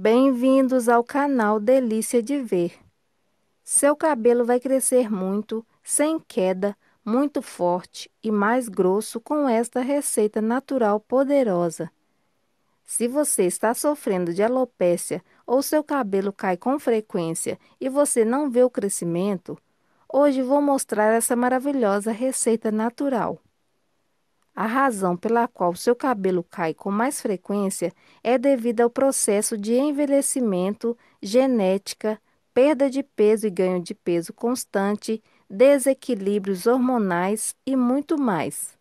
Bem-vindos ao canal Delícia de Ver. Seu cabelo vai crescer muito, sem queda, muito forte e mais grosso com esta receita natural poderosa. Se você está sofrendo de alopécia ou seu cabelo cai com frequência e você não vê o crescimento, hoje vou mostrar essa maravilhosa receita natural. A razão pela qual seu cabelo cai com mais frequência é devido ao processo de envelhecimento, genética, perda de peso e ganho de peso constante, desequilíbrios hormonais e muito mais.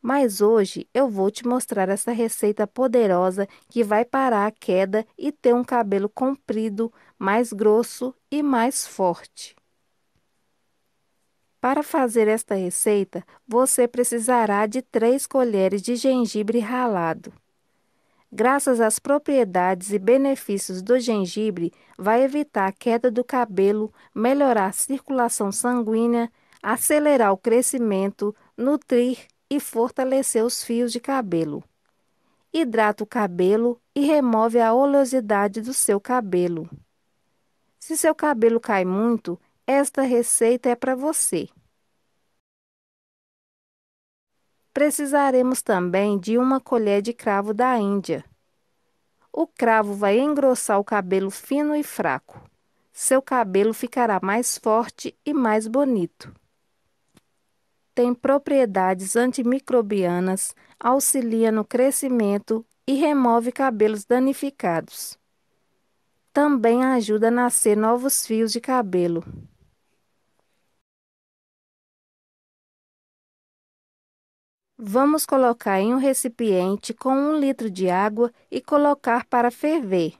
Mas hoje eu vou te mostrar essa receita poderosa que vai parar a queda e ter um cabelo comprido, mais grosso e mais forte. Para fazer esta receita, você precisará de 3 colheres de gengibre ralado. Graças às propriedades e benefícios do gengibre, vai evitar a queda do cabelo, melhorar a circulação sanguínea, acelerar o crescimento, nutrir e fortalecer os fios de cabelo. Hidrata o cabelo e remove a oleosidade do seu cabelo. Se seu cabelo cai muito, esta receita é para você. Precisaremos também de uma colher de cravo da Índia. O cravo vai engrossar o cabelo fino e fraco. Seu cabelo ficará mais forte e mais bonito. Tem propriedades antimicrobianas, auxilia no crescimento e remove cabelos danificados. Também ajuda a nascer novos fios de cabelo. Vamos colocar em um recipiente com um litro de água e colocar para ferver.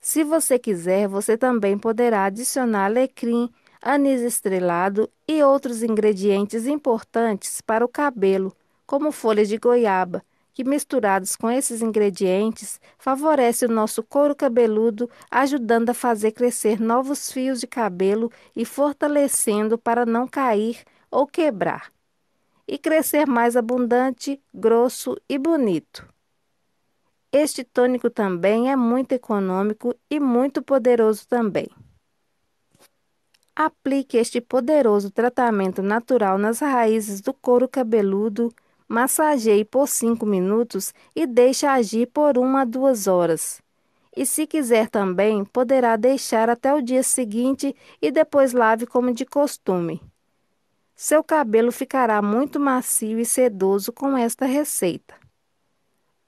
Se você quiser, você também poderá adicionar alecrim, anis estrelado e outros ingredientes importantes para o cabelo, como folhas de goiaba que misturados com esses ingredientes favorece o nosso couro cabeludo, ajudando a fazer crescer novos fios de cabelo e fortalecendo para não cair ou quebrar, e crescer mais abundante, grosso e bonito. Este tônico também é muito econômico e muito poderoso também. Aplique este poderoso tratamento natural nas raízes do couro cabeludo Massageie por 5 minutos e deixe agir por 1 a 2 horas. E se quiser também, poderá deixar até o dia seguinte e depois lave como de costume. Seu cabelo ficará muito macio e sedoso com esta receita.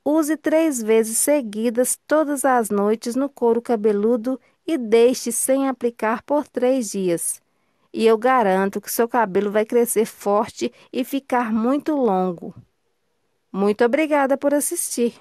Use três vezes seguidas todas as noites no couro cabeludo e deixe sem aplicar por três dias e eu garanto que seu cabelo vai crescer forte e ficar muito longo. Muito obrigada por assistir!